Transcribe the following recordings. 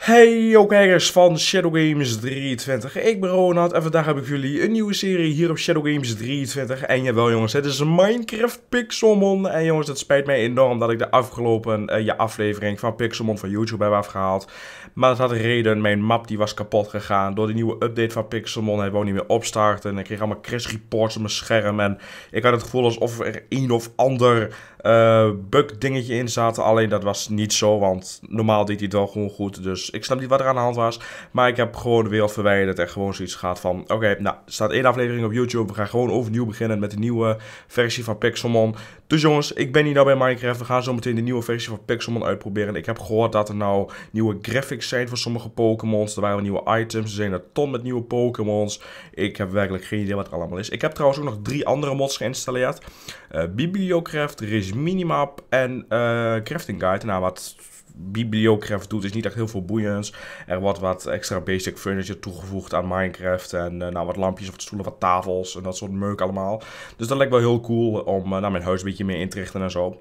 Hey yo kijkers van Shadow Games 23, ik ben Ronald en vandaag heb ik jullie een nieuwe serie hier op Shadow Games 23. En jawel jongens, het is Minecraft Pixelmon. En jongens, het spijt mij enorm dat ik de afgelopen uh, aflevering van Pixelmon van YouTube heb afgehaald. Maar dat had reden, mijn map die was kapot gegaan. Door de nieuwe update van Pixelmon, hij wou niet meer opstarten. En ik kreeg allemaal crash reports op mijn scherm en ik had het gevoel alsof er een of ander uh, bug dingetje in zaten. Alleen dat was niet zo, want normaal deed hij het wel gewoon goed. Dus ik snap niet wat er aan de hand was. Maar ik heb gewoon de wereld verwijderd en gewoon zoiets gehad van... Oké, nou, er staat één aflevering op YouTube. We gaan gewoon overnieuw beginnen met de nieuwe versie van Pixelmon. Dus jongens, ik ben hier nou bij Minecraft. We gaan zo meteen de nieuwe versie van Pixelmon uitproberen. Ik heb gehoord dat er nou nieuwe graphics zijn voor sommige Pokémons. Er waren nieuwe items. Er zijn een ton met nieuwe Pokémons. Ik heb werkelijk geen idee wat er allemaal is. Ik heb trouwens ook nog drie andere mods geïnstalleerd. Eh, Bibliocraft, Regime minimap en eh, crafting guide. Nou, wat bibliocraft doet is niet echt heel veel boeiends. Er wordt wat extra basic furniture toegevoegd aan Minecraft. En eh, nou, wat lampjes of stoelen, wat tafels en dat soort meuk allemaal. Dus dat lijkt wel heel cool om eh, nou, mijn huis een beetje meer in te richten en zo.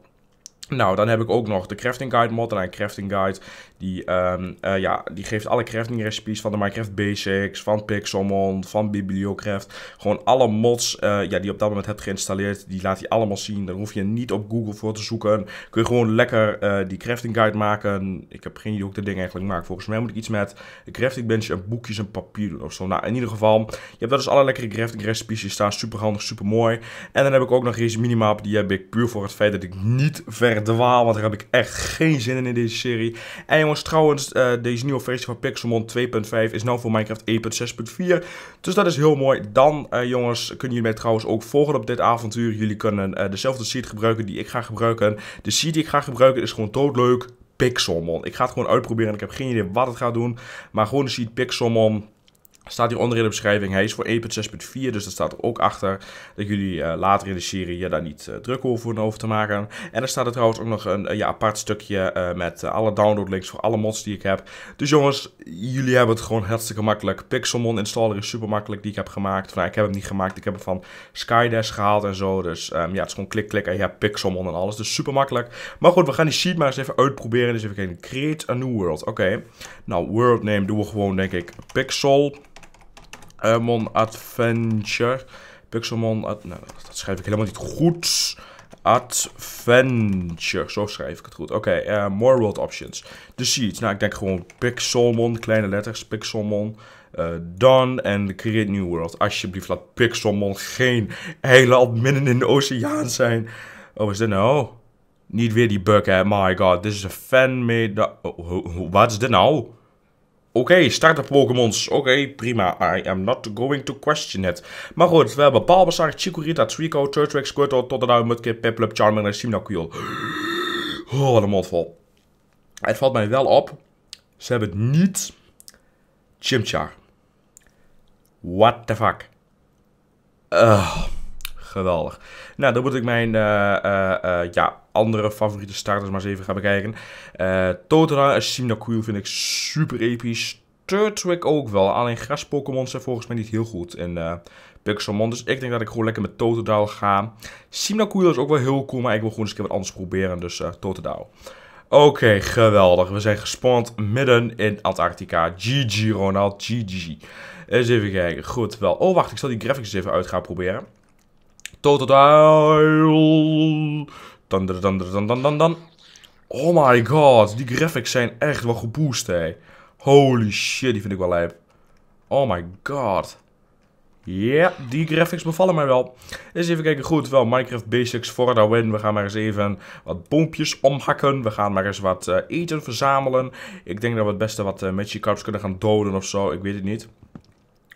Nou, dan heb ik ook nog de Crafting Guide mod. En een Crafting Guide die, ehm, eh, ja, die geeft alle crafting recipes van de Minecraft Basics, van Pixelmon, van Bibliocraft. Gewoon alle mods eh, ja, die je op dat moment hebt geïnstalleerd, die laat hij allemaal zien. Daar hoef je niet op Google voor te zoeken. Kun je gewoon lekker eh, die Crafting Guide maken. Ik heb geen idee hoe ik dat ding eigenlijk maak. Volgens mij moet ik iets met een crafting bench en boekjes en papier doen of zo. Nou, in ieder geval, je hebt daar dus alle lekkere crafting recipes. Die staan super handig, super mooi. En dan heb ik ook nog deze Minimap. Die heb ik puur voor het feit dat ik niet ver dwaal, want daar heb ik echt geen zin in in deze serie. En jongens, trouwens, eh, deze nieuwe versie van Pixelmon 2.5 is nou voor Minecraft 1.6.4. Dus dat is heel mooi. Dan, eh, jongens, kunnen jullie mij trouwens ook volgen op dit avontuur. Jullie kunnen eh, dezelfde seed gebruiken die ik ga gebruiken. De seed die ik ga gebruiken is gewoon doodleuk. Pixelmon. Ik ga het gewoon uitproberen. Ik heb geen idee wat het gaat doen. Maar gewoon de seed Pixelmon Staat onder in de beschrijving. Hij is voor 1.6.4, dus dat staat er ook achter. Dat jullie eh, later in de serie je daar niet eh, druk druk over hoeven te maken. En er staat er trouwens ook nog een eh, ja, apart stukje met alle downloadlinks voor alle mods die ik heb. Dus jongens, jullie hebben het gewoon hartstikke makkelijk. Pixelmon installer is super makkelijk die ik heb gemaakt. nou, ik heb hem niet gemaakt, ik heb hem van Skydash gehaald en zo. Dus ehm, ja, het is gewoon klik, klik en je hebt Pixelmon en alles. Dus super makkelijk. Maar goed, we gaan die sheet maar eens even uitproberen. Dus even kijken, create a new world. Oké, nou world name doen we gewoon denk ik Pixel. Mon Adventure. Pixelmon... Ad nou, dat schrijf ik helemaal niet goed. Adventure. Zo schrijf ik het goed. Oké, uh, More World Options. The Seeds. Nou, ik denk gewoon Pixelmon. Kleine letters. Pixelmon. Uh, done en Create New World. Alsjeblieft, laat Pixelmon geen hele midden in de oceaan zijn. Oh, is dit nou? Niet weer die bug, hè? My god, dit is een fan-made... Oh, wat is dit nou? Oké, start start-up Pokémons. Oké, prima. I am not going to question it. Maar goed, we hebben Palbasar, Chikorita, Trico, Turtwig, Squirtle, Totodile, Mudkip, Piplup, Charmander en Simnacule. Oh, wat een mondvol. Het valt mij wel op. Ze hebben niet Chimchar. What the fuck? Ugh geweldig. Nou, dan moet ik mijn eh, eh, eh, ja, andere favoriete starters maar eens even gaan bekijken. Uh, Totodile en Simnacool vind ik super episch. Turtwig ook wel. Alleen gras-Pokémon zijn volgens mij niet heel goed in uh, Pixelmon. Dus ik denk dat ik gewoon lekker met Totodile ga. Simnacool is ook wel heel cool, maar ik wil gewoon eens een wat anders proberen. Dus uh, Totodile. Oké, geweldig. We zijn gespawnd midden in Antarctica. GG, Ronald. GG. Eens even kijken. Goed, wel. Oh, wacht. Ik zal die graphics even uit gaan proberen. Total Dan, dan, dan, dan, dan, Oh my god, die graphics zijn echt wel geboost, hè. Holy shit, die vind ik wel lijp. Oh my god. Ja, die graphics bevallen mij wel. Eens even kijken, goed, wel Minecraft Basics for the win. We gaan maar eens even wat boompjes omhakken. We gaan maar eens wat uh, eten verzamelen. Ik denk dat we het beste wat uh, magic kunnen gaan doden of zo, ik weet het niet.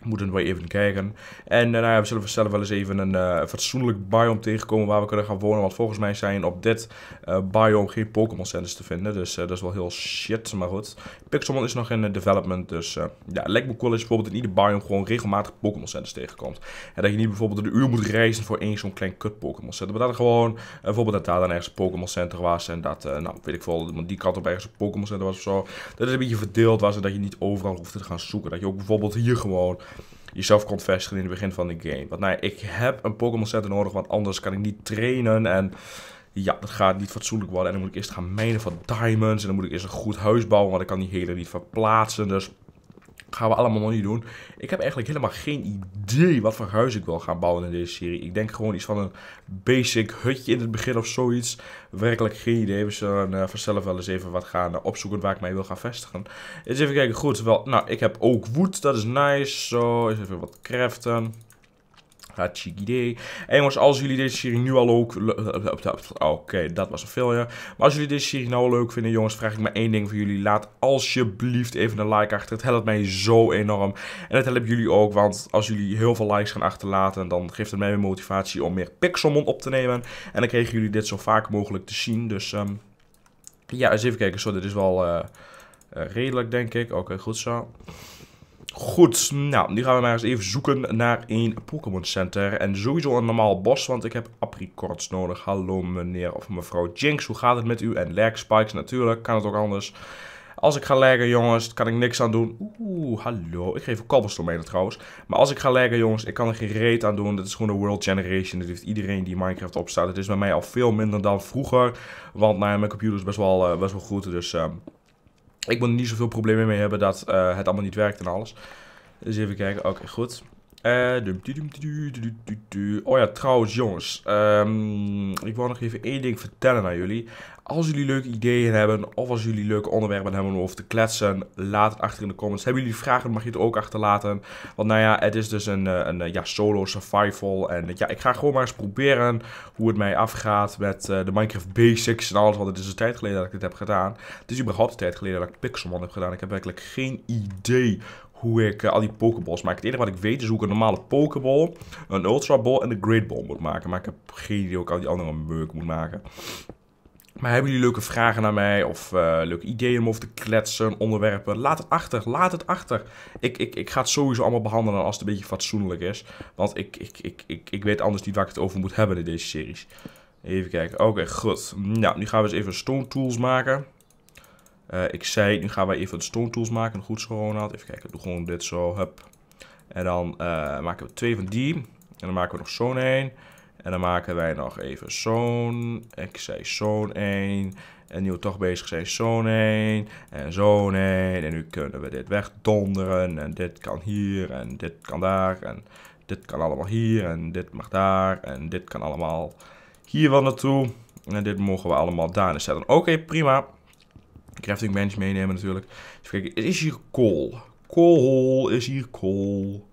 Moeten we even kijken. En we zullen we zelf wel eens even een uh, fatsoenlijk biome tegenkomen waar we kunnen gaan wonen. Want volgens mij zijn op dit uh, eh, biome geen Pokémon Centers te vinden. Dus eh, dat is wel heel shit. Maar goed. Pixelmon is nog in development. Dus ja, lijkt me cool bijvoorbeeld in ieder biome gewoon regelmatig Pokémon Centers tegenkomt. En dat je niet bijvoorbeeld een uur moet reizen voor één zo'n klein kut Pokémon Center. Maar dat gewoon bijvoorbeeld dat daar dan ergens een Pokémon Center was. En dat, nou weet ik veel, die kant op ergens een Pokémon Center was of zo. Dat is een beetje verdeeld was en dat je niet overal hoeft te gaan zoeken. Dat je ook bijvoorbeeld hier gewoon jezelf kon vestigen in het begin van de game. Want nou, ik heb een Pokémon set nodig, want anders kan ik niet trainen en ja, dat gaat niet fatsoenlijk worden. En dan moet ik eerst gaan mijnen van diamonds. En dan moet ik eerst een goed huis bouwen, want ik kan die hele niet verplaatsen. Dus Gaan we allemaal nog niet doen. Ik heb eigenlijk helemaal geen idee wat voor huis ik wil gaan bouwen in deze serie. Ik denk gewoon iets van een basic hutje in het begin of zoiets. Werkelijk geen idee. We zullen uh, vanzelf wel eens even wat gaan eh, opzoeken waar ik mij wil gaan vestigen. Eens even kijken. Goed, wel, nou, ik heb ook wood. Dat is nice. Zo, eens even wat craften. Hachigide. En jongens, als jullie deze serie nu al ook... Eh, eh, oh, oké, dat was een ja. Maar als jullie deze serie nou al leuk vinden, jongens, vraag ik maar één ding van jullie. Laat alsjeblieft even een like achter. Het helpt mij zo enorm. En het helpt jullie ook, want als jullie heel veel likes gaan achterlaten, dan geeft het mij weer motivatie om meer Pixelmon op te nemen. En dan kregen jullie dit zo vaak mogelijk te zien. Dus um, ja, eens even kijken. Zo, dit is wel eh, redelijk, denk ik. Oké, goed zo. Goed, nou, nu gaan we maar eens even zoeken naar een Pokémon Center. En sowieso een normaal bos, want ik heb apricorns nodig. Hallo meneer of mevrouw Jinx, hoe gaat het met u? En lag spikes natuurlijk, kan het ook anders. Als ik ga leggen, jongens, kan ik niks aan doen. Oeh, hallo. Ik geef een cobblestone mee trouwens. Maar als ik ga leggen, jongens, ik kan er geen reet aan doen. Dat is gewoon de world generation. Dat heeft iedereen die Minecraft opstaat. Het is bij mij al veel minder dan vroeger. Want mijn computer is best wel, eh, best wel goed, dus... Ehm, ik moet er niet zoveel problemen mee hebben dat eh, het allemaal niet werkt en alles. Dus even kijken. Oké, goed. Uh, oh ja, trouwens jongens. Ehm, ik wil nog even één ding vertellen aan jullie. Als jullie leuke ideeën hebben of als jullie leuke onderwerpen hebben om over te kletsen, laat het achter in de comments. Hebben jullie vragen, mag je het ook achterlaten. Want nou ja, het is dus een, eh, een eh, ja, solo survival. En ja, ik ga gewoon maar eens proberen hoe het mij afgaat met de Minecraft basics en alles. Want het is een tijd geleden dat ik dit heb gedaan. Het is überhaupt een tijd geleden dat ik Pixelmon heb gedaan. Ik heb werkelijk geen idee hoe ik eh, al die pokeballs maak. Het enige wat ik weet is hoe ik een normale pokeball, een ultra ball en een great ball moet maken. Maar ik heb geen idee hoe ik al die andere merk moet maken. Maar hebben jullie leuke vragen naar mij of eh, leuke ideeën om over te kletsen, onderwerpen? Laat het achter, laat het achter. Ik, ik, ik ga het sowieso allemaal behandelen als het een beetje fatsoenlijk is. Want ik, ik, ik, ik, ik weet anders niet waar ik het over moet hebben in deze series. Even kijken. Oké, goed. Nou, nu gaan we eens even stone tools maken. Eh, ik zei, nu gaan wij even de stone tools maken. Goed zo, Ronald. Even kijken, doe gewoon dit zo. Hup. En dan eh, maken we twee van die. En dan maken we nog zo'n één. En dan maken wij nog even zo'n. Ik zei zo'n 1. En nu we toch bezig zijn, zo'n 1. En zo'n 1. En nu kunnen we dit wegdonderen. En dit kan hier. En dit kan daar. En dit kan allemaal hier. En dit mag daar. En dit kan allemaal hier wel naartoe. En dit mogen we allemaal daarin zetten. Oké, prima crafting bench meenemen natuurlijk. Even kijken, is hier kool? Kool, is hier kool?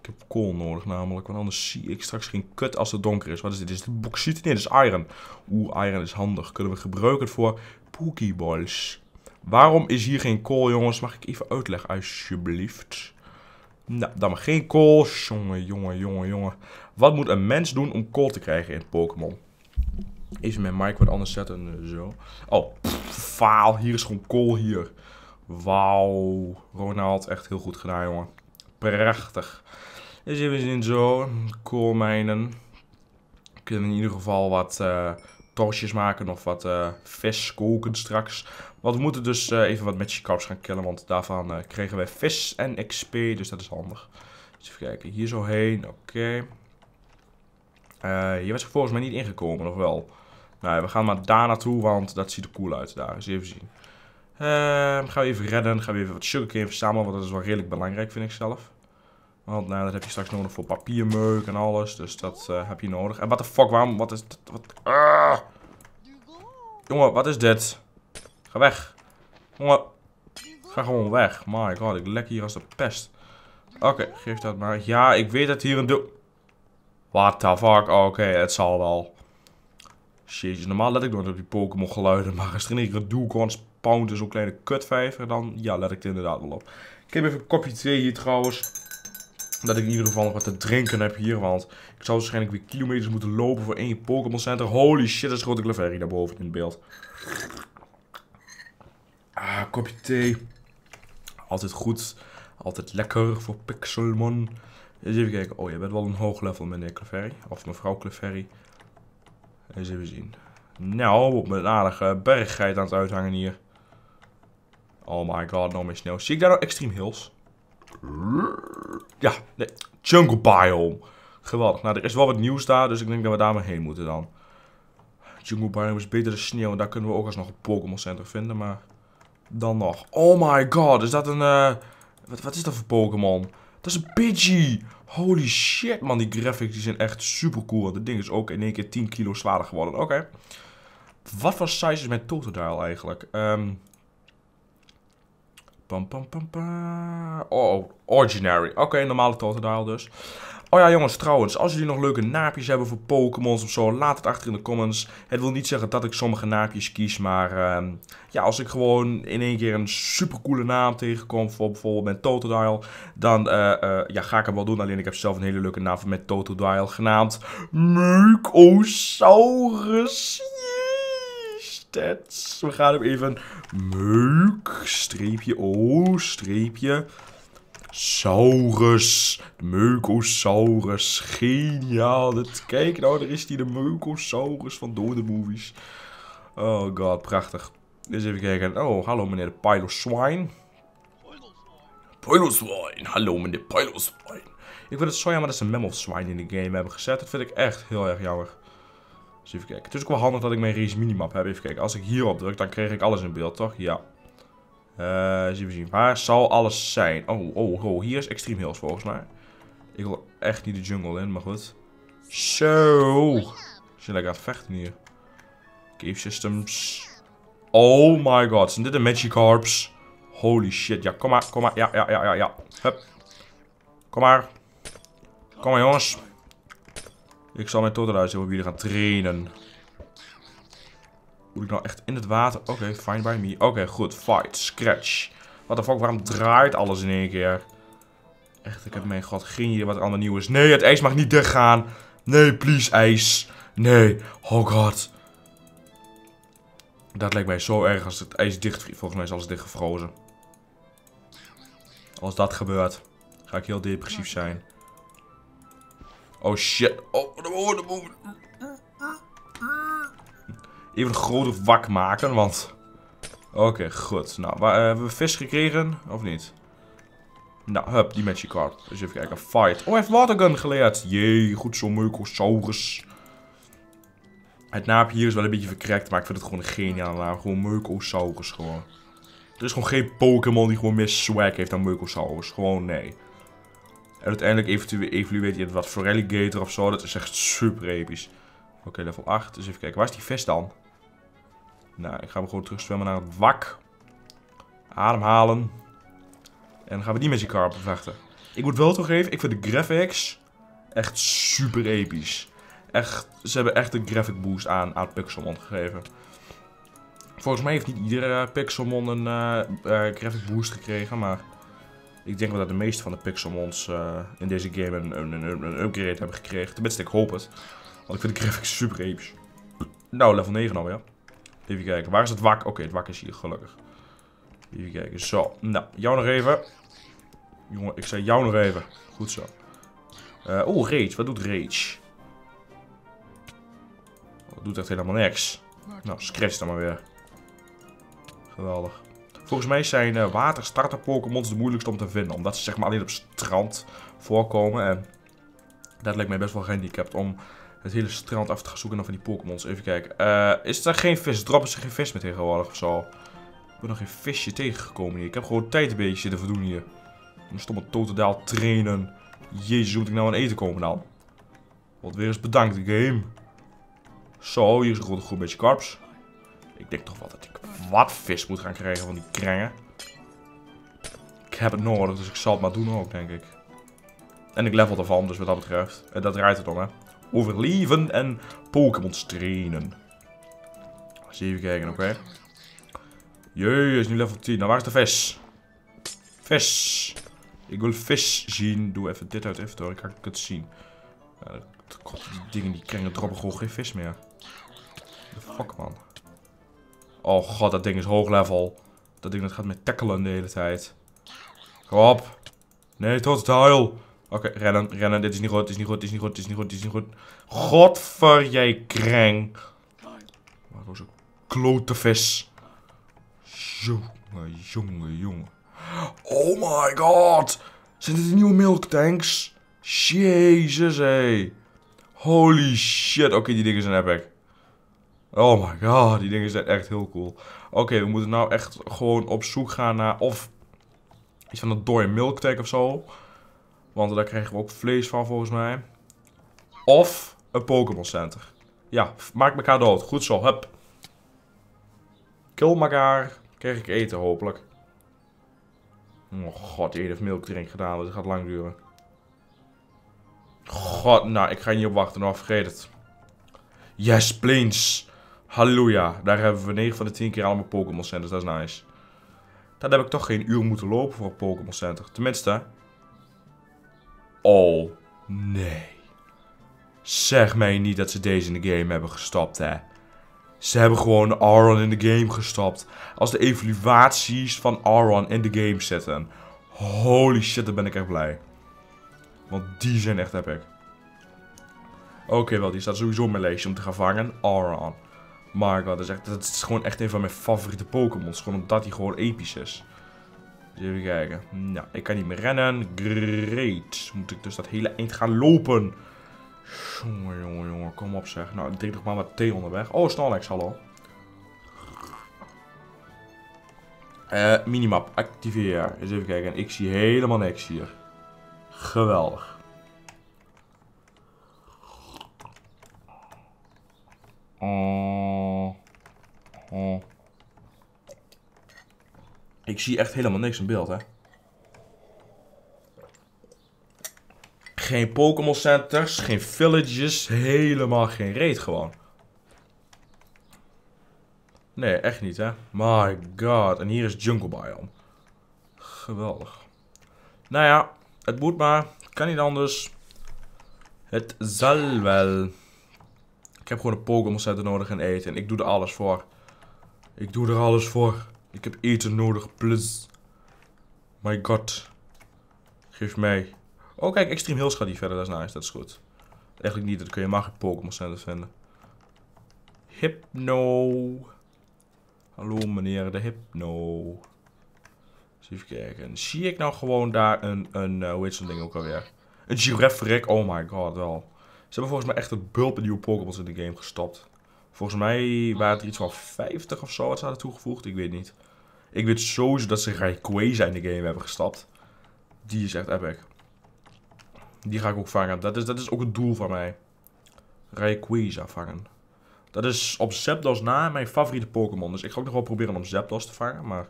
Ik heb kool nodig namelijk, want anders zie ik straks geen kut als het donker is. Wat is dit? Is dit bauxiet? Nee, dit is iron. Oeh, iron is handig. Kunnen we gebruiken voor pokeballs. Waarom is hier geen kool, jongens? Mag ik even uitleggen, alsjeblieft? Nou, dan maar geen kool. Jongen, jongen, jongen, jongen. Wat moet een mens doen om kool te krijgen in Pokémon? Even mijn mic wat anders zetten. Zo. Oh, faal. Hier is gewoon kool hier. Wauw. Ronald, echt heel goed gedaan, jongen. Prachtig. Dus even zien zo. Koolmijnen. Kunnen we in ieder geval wat uh, maken of wat uh, vis koken straks. Want we moeten dus eh, even wat magic carps gaan killen, want daarvan kregen wij vis en XP, dus dat is handig. Dus even kijken, hier zo heen, oké. Eh, je bent volgens mij niet ingekomen, of wel? Nou, we gaan maar daar naartoe, want dat ziet er cool uit daar. Eens even zien. Uh, gaan we even redden. Gaan we even wat sugarcane verzamelen, want dat is wel redelijk belangrijk, vind ik zelf. Want nou, dat heb je straks nodig voor papiermeuk en alles. Dus dat eh, heb je nodig. En wat de fuck, waarom? Wat is dit? Wat? Ah! Jongen, wat is dit? Ga weg. Jongen. Ga gewoon weg. My god, ik lek hier als de pest. Oké, geef dat maar. Ja, ik weet dat hier een deel... What the oh, Oké, het zal wel. Jezus, normaal let ik nooit op die Pokémon geluiden. Maar als er een gedoe gewoon spawnt zo'n kleine kutvijver, dan ja, let ik er inderdaad wel op. Ik heb even een kopje thee hier trouwens. Dat ik in ieder geval nog wat te drinken heb hier. Want ik zou waarschijnlijk weer kilometers moeten lopen voor één Pokémon Center. Holy shit, dat is grote daar daarboven in het beeld. Ah, kopje thee. Altijd goed. Altijd lekker voor Pixelmon. Eens even kijken. Oh, je bent wel een hoog level, meneer Cleverry. Of mevrouw Cleverry. Eens even zien. Nou, op een aardige berggeit aan het uithangen hier. Oh my god, nog meer sneeuw. Zie ik daar nou Extreme Hills? Ja, nee. Jungle Biome. Geweldig. Nou, er is wel wat nieuws daar, dus ik denk dat we daar maar heen moeten dan. Jungle Biome is betere sneeuw. En daar kunnen we ook alsnog een Pokémon Center vinden, maar... Dan nog. Oh my god, is dat een... Eh, wat, wat is dat voor Pokémon? Dat is een Pidgey. Holy shit, man. Die graphics die zijn echt super cool. Want ding is ook in één keer 10 kilo zwaarder geworden. Oké. Wat voor size is mijn Totodile eigenlijk? Um, Pam, pam, pam, pam. Oh, oh Ordinary. Oké, normale Totodile dus. Oh ja, jongens, trouwens, als jullie nog leuke naapjes hebben voor Pokémons of zo, laat het achter in de comments. Het wil niet zeggen dat ik sommige naapjes kies, maar ehm, ja, als ik gewoon in één keer een supercoole naam tegenkom, voor bijvoorbeeld met Totodile, dan eh, eh, ja, ga ik hem wel doen. Alleen ik heb zelf een hele leuke naam voor met Totodile, genaamd Meukosaurus. We gaan hem even meuk, streepje, o, streepje. Saurus. De Meukosaurus. Geniaal. Dit. Kijk nou, er is die de Meukosaurus van door de movies. Oh god, prachtig. Dus even kijken. Oh, hallo meneer de Piloswine. Piloswine. Hallo meneer Piloswine. Ik vind het zo jammer dat ze een Mammoth Swine in de game hebben gezet. Dat vind ik echt heel erg jammer. Dus even kijken. Het is ook wel handig dat ik mijn race minimap heb. Even kijken. Als ik hierop druk, dan krijg ik alles in beeld, toch? Ja. Uh, even zien. Waar zal alles zijn? Oh, oh, oh. Hier is Extreme Hills volgens mij. Ik wil echt niet de jungle in, maar goed. Zo. Ze lekker aan het vechten hier. Cave systems. Oh my god. Zijn dit de Magikarps? Holy shit. Ja, kom maar. Kom maar. Ja, ja, ja, ja. ja. Hup. Kom maar. Kom maar, jongens. Ik zal mijn totter uitzetten hoe jullie gaan trainen. Moet ik nou echt in het water? Oké, fine by me. Oké, goed. Fight. Scratch. What the fuck, waarom draait alles in één keer? Echt, ik heb mijn god geen idee wat er allemaal nieuw is. Nee, het ijs mag niet dichtgaan. Nee, please, ijs. Nee. Oh god. Dat lijkt mij zo erg als het ijs dicht. Volgens mij is alles dichtgevrozen. Als dat gebeurt, ga ik heel depressief zijn. Oh shit. Oh, de boven, de boven. Even een grote wak maken, want... Oké, goed. Nou, eh, hebben we vis gekregen? Of niet? Nou, hup, die match card. Dus even kijken. Fight. Oh, hij heeft watergun geleerd. Jee, goed zo, Meukosaurus. Het naap hier is wel een beetje verkrekt, maar ik vind het gewoon een geniale naam. Nou, gewoon Meukosaurus, gewoon. Er is gewoon geen Pokémon die gewoon meer swag heeft dan Meukosaurus. Gewoon, nee. En uiteindelijk evolueert je het wat Forelli Gator of zo. Dat is echt super episch. Oké, level 8. Dus even kijken. Waar is die vis dan? Nou, ik ga hem gewoon terugzwemmen naar het wak. Ademhalen. En dan gaan we die met bevechten. Ik moet wel toegeven, ik vind de graphics echt super episch. Echt, ze hebben echt een graphic boost aan, aan Pixelmon gegeven. Volgens mij heeft niet iedere Pixelmon een eh, eh, graphic boost gekregen, maar... Ik denk wel dat de meeste van de Pixelmons uh, in deze game een, een, een, een, upgrade hebben gekregen. Tenminste, ik hoop het. Want ik vind de graphics super episch. Nou, level 9 alweer. Even kijken. Waar is het wak? Oké, het wak is hier, gelukkig. Even kijken. Zo. Nou, jou nog even. Jongen, ik zei jou nog even. Goed zo. Uh, Oeh, Rage. Wat doet Rage? Oh, doet echt helemaal niks. Nou, scratch dan maar weer. Geweldig. Volgens mij zijn eh, waterstarter Pokémons de moeilijkste om te vinden. Omdat ze zeg maar alleen op strand voorkomen. En dat lijkt mij best wel gehandicapt om het hele strand af te gaan zoeken naar van die Pokémons. Even kijken. Uh, is er geen vis? Droppen ze geen vis meer tegenwoordig of zo? Ik ben nog geen visje tegengekomen hier. Ik heb gewoon tijd een beetje zitten verdoen hier. Om stomme totaal trainen. Jezus, moet ik nou aan eten komen dan? Wat weer eens bedankt, game. Zo, hier is een goed, goed beetje karps. Ik denk toch wel dat ik wat vis moet gaan krijgen van die krengen. Ik heb het nodig, dus ik zal het maar doen ook, denk ik. En ik level ervan, dus wat dat betreft. En eh, dat draait het om, hè. Overleven en Pokémon trainen. Eens even kijken, oké. Okay. Jee, is nu level 10. Nou, waar is de vis? Vis. Ik wil vis zien. Doe even dit uit even Ik kan het zien. Ja, die dingen die kringen droppen gewoon geen vis meer. The fuck, man. Oh god, dat ding is hoog level. Dat ding dat gaat me tackelen de hele tijd. Kom op. Nee, tot het Oké, rennen, rennen. Dit is niet goed, dit is niet goed, dit is niet goed, dit is niet goed, dit is niet goed. Godver jij kreng. Wat was een klote vis. Jongen, jongen, jongen. Oh my god. Zijn dit nieuwe milk tanks? Jezus, hé. Hey. Holy shit. Oké, okay, die dingen zijn epic. Oh my god, die dingen zijn echt heel cool. Oké, we moeten nou echt gewoon op zoek gaan naar of iets van een dode milktag of zo. Want daar krijgen we ook vlees van volgens mij. Of een Pokémon Center. Ja, maak elkaar dood. Goed zo, hup. Kill elkaar. Krijg ik eten hopelijk. Oh god, die heeft drink gedaan. Dit dus gaat lang duren. God, nou, ik ga niet op wachten. Nou, vergeet het. Yes, planes. Halleluja. Daar hebben we 9 van de 10 keer allemaal Pokémon Centers. Dat is nice. Daar heb ik toch geen uur moeten lopen voor een Pokémon Center. Tenminste. Oh, nee. Zeg mij niet dat ze deze in de game hebben gestopt, hè. Ze hebben gewoon Aron in de game gestopt. Als de evaluaties van Aron in de game zitten. Holy shit, dan ben ik echt blij. Want die zijn echt epic. Oké, wel, die staat sowieso op mijn lijstje om te gaan vangen. Aron. Maar god, dat is, echt, dat is gewoon echt een van mijn favoriete Pokémons. Gewoon omdat hij gewoon episch is. Dus even kijken. Nou, ik kan niet meer rennen. Great. Moet ik dus dat hele eind gaan lopen. Jongen, jongen, jongen. Kom op zeg. Nou, ik drink nog maar wat thee onderweg. Oh, Snorlax, hallo. Uh, minimap, activeer. Eens even kijken. Ik zie helemaal niks hier. Geweldig. Oh. Ik zie echt helemaal niks in beeld, hè. Geen Pokémon centers, geen villages, helemaal geen reet gewoon. Nee, echt niet, hè. My god. En hier is Jungle Biome. Geweldig. Nou ja, het moet maar. Kan niet anders. Het zal wel. Ik heb gewoon een Pokémon center nodig en eten. En ik doe er alles voor. Ik doe er alles voor. Ik heb eten nodig, plus. My god. Geef mij. Oh, kijk, Extreme Hills gaat die verder, dat is nice, dat is goed. Eigenlijk niet, dat kun je ik Pokémon Center vinden. Hypno. Hallo meneer, de Hypno. Eens even kijken. Zie ik nou gewoon daar een, een eh, hoe heet zo'n ding ook alweer? Een giraffe Oh my god, wel. Ze hebben volgens mij echt een bulp in nieuwe Pokémon in de game gestopt. Volgens mij mhm. waren er iets van 50 of zo wat ze hadden toegevoegd. Ik weet niet. Ik weet sowieso dat ze Rayquaza in de game hebben gestapt. Die is echt epic. Die ga ik ook vangen. Dat is, dat is ook het doel van mij. Rayquaza vangen. Dat is op Zapdos na mijn favoriete Pokémon. Dus ik ga ook nog wel proberen om Zapdos te vangen. Maar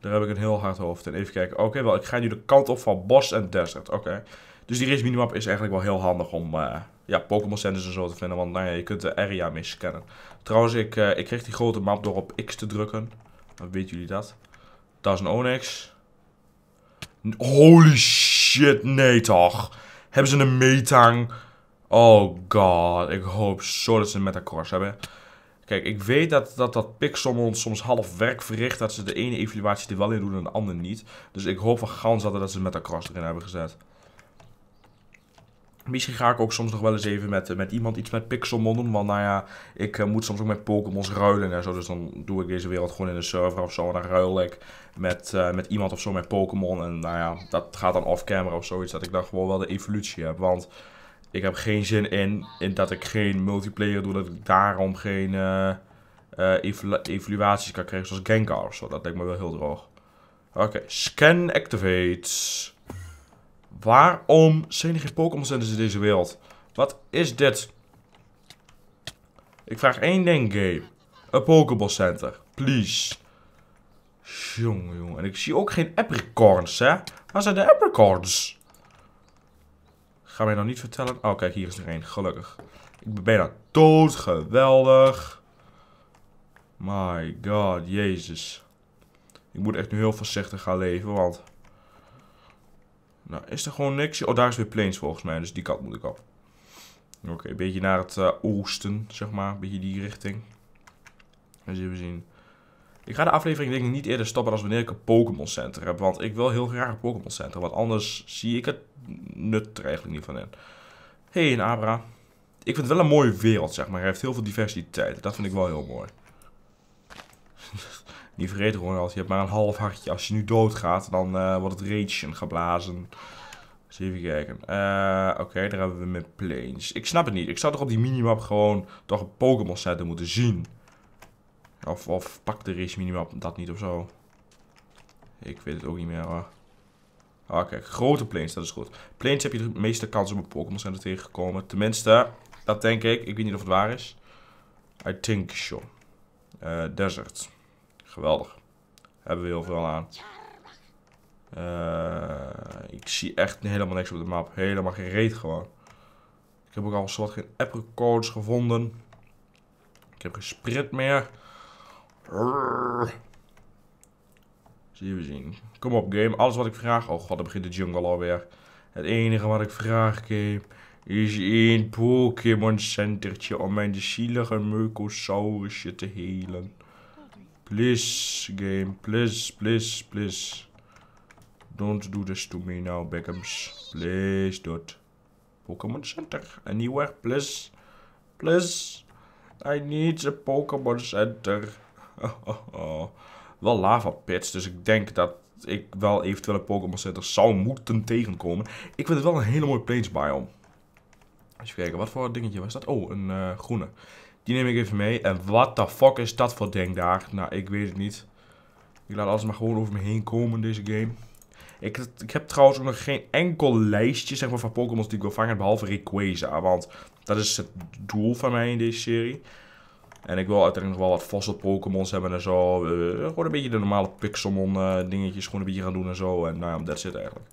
daar heb ik een heel hard hoofd in. Even kijken. Oké, wel. Ik ga nu de kant op van Bos en Desert. Oké. Dus die race minimap is eigenlijk wel heel handig om... Eh, ja, Pokémon Centers en zo te vinden. Want nou ja, je kunt de area mee Trouwens, ik, eh, ik kreeg die grote map door op X te drukken. Dan weten jullie dat. Dat is een Onyx. Holy shit, nee toch. Hebben ze een Metang? Oh god, ik hoop zo dat ze een Metacross hebben. Kijk, ik weet dat dat, dat Pixelmon soms half werk verricht. Dat ze de ene evaluatie er wel in doen en de andere niet. Dus ik hoop van gans dat, ze Meta Metacross erin hebben gezet. Misschien ga ik ook soms nog wel eens even met, eh, met iemand iets met Pixelmon doen. Want nou ja, ik eh, moet soms ook met Pokémons ruilen en zo. Dus dan doe ik deze wereld gewoon in de server of zo. En dan ruil ik met, eh, met iemand of zo met Pokémon. En nou ja, dat gaat dan off-camera of zoiets. Dat ik dan gewoon wel de evolutie heb. Want ik heb geen zin in, in dat ik geen multiplayer doe. Dat ik daarom geen uh, evaluaties kan krijgen zoals Gengar of zo. Dat lijkt me wel heel droog. Oké, scan activate. Waarom zijn er geen Pokémon Centers in deze wereld? Wat is dit? Ik vraag één ding, game. Een Pokémon Center. Please. Jongen, jongen. En ik zie ook geen apricorns, hè? Waar zijn de apricorns? Ga mij nou niet vertellen. Oh, kijk, hier is er één. Gelukkig. Ik ben bijna dood. Geweldig. My god, jezus. Ik moet echt nu heel voorzichtig gaan leven, want... Nou, is er gewoon niks? Oh, daar is weer plains volgens mij, dus die kant moet ik op. Oké, een beetje naar het eh, oosten, zeg maar. beetje die richting. Dan zullen we zien. Ik ga de aflevering denk ik niet eerder stoppen als wanneer ik een Pokémon Center heb. Want ik wil heel graag een Pokémon Center. Want anders zie ik het nut er eigenlijk niet van in. hey, een Abra. Ik vind het wel een mooie wereld, zeg maar. Hij heeft heel veel diversiteit. Dat vind ik wel heel mooi. Die vergeet gewoon als Je hebt maar een half hartje. Als je nu doodgaat, dan eh, wordt het rage geblazen. Eens dus even kijken. Eh, oké, daar hebben we met planes. Ik snap het niet. Ik zou toch op die minimap gewoon toch een Pokémon zetten moeten zien. Of, of pak de race minimap dat niet of zo. Ik weet het ook niet meer hoor. Ah, kijk, grote planes, dat is goed. Planes heb je de meeste kans op een Pokémon Center tegengekomen. Tenminste, dat denk ik. Ik weet niet of het waar is. I think so. Eh, desert. Geweldig. Hebben we heel veel aan. Eh, ik zie echt helemaal niks op de map. Helemaal geen gewoon. Ik heb ook al zwart geen records gevonden. Ik heb geen sprint meer. Zie we zien. Kom op game. Alles wat ik vraag. Oh god, dan begint de jungle alweer. Het enige wat ik vraag game is een Pokémon centertje om mijn zielige Meukosaurusje te helen. Please, game. Please, please, please. Don't do this to me now, Beckhams. Please, dot. Pokemon Center. Anywhere, please. Please. I need a Pokemon Center. Oh, Wel lava pits, dus ik denk dat ik wel eventueel een Pokémon Center zou moeten tegenkomen. Ik vind het wel een hele mooie plains biome. Even kijken, wat voor dingetje was dat? Oh, een eh, groene. Die neem ik even mee. En wat the fuck is dat voor ding daar? Nou, ik weet het niet. Ik laat alles maar gewoon over me heen komen, deze game. Ik, ik heb trouwens ook nog geen enkel lijstje zeg maar, van Pokémon's die ik wil vangen, behalve Rayquaza. Want dat is het doel van mij in deze serie. En ik wil uiteindelijk nog wel wat fossil Pokémons hebben en zo. Uh, gewoon een beetje de normale Pixelmon eh, dingetjes gewoon een beetje gaan doen en zo. En nou ja, dat zit eigenlijk.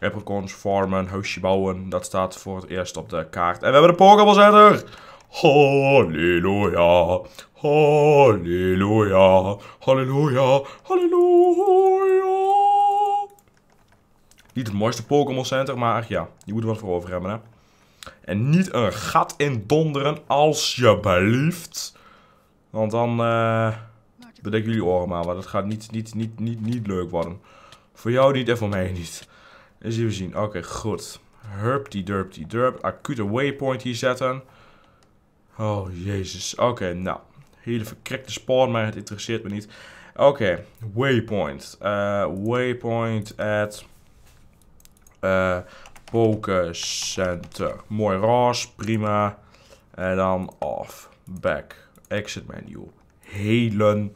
Apricorns, farmen, huisje bouwen. Dat staat voor het eerst op de kaart. En we hebben de Pokémon Center! Halleluja, halleluja, halleluja, halleluja. Niet het mooiste Pokémon Center, maar ja, je moet er wat voor over hebben, hè. En niet een gat in donderen, alsjeblieft. Want dan eh, jullie oren maar, want dat gaat niet, niet, niet, niet, niet leuk worden. Voor jou niet en voor mij niet. Eens even zien. Oké, goed. Herpty, durpty derp. Acute waypoint hier zetten. Oh, jezus. Oké, nou. Hele verkrekte spawn, maar het interesseert me niet. Oké, waypoint. Eh, waypoint at... Uh, Center. Mooi ras, prima. En dan off. Back. Exit menu. Helen.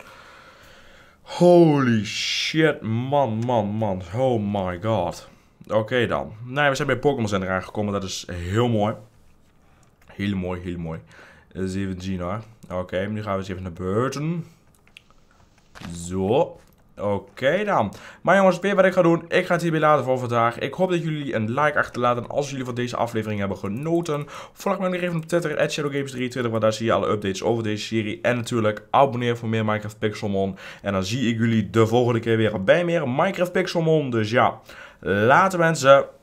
Holy shit, man, man, man. Oh my god. Oké dan. Nee, nou, we zijn bij Pokémon Center aangekomen. Dat is heel mooi. Heel mooi, heel mooi zien hoor. Oké, nu gaan we eens even naar buiten. Zo. Oké dan. Maar jongens, weet je wat ik ga doen? Ik ga het hierbij laten voor vandaag. Ik hoop dat jullie een like achterlaten als jullie van deze aflevering hebben genoten. Volg me nog even op Twitter, ShadowGames23, want daar zie je alle updates over deze serie. En natuurlijk, abonneer voor meer Minecraft Pixelmon. En dan zie ik jullie de volgende keer weer bij meer Minecraft Pixelmon. Dus ja, later mensen.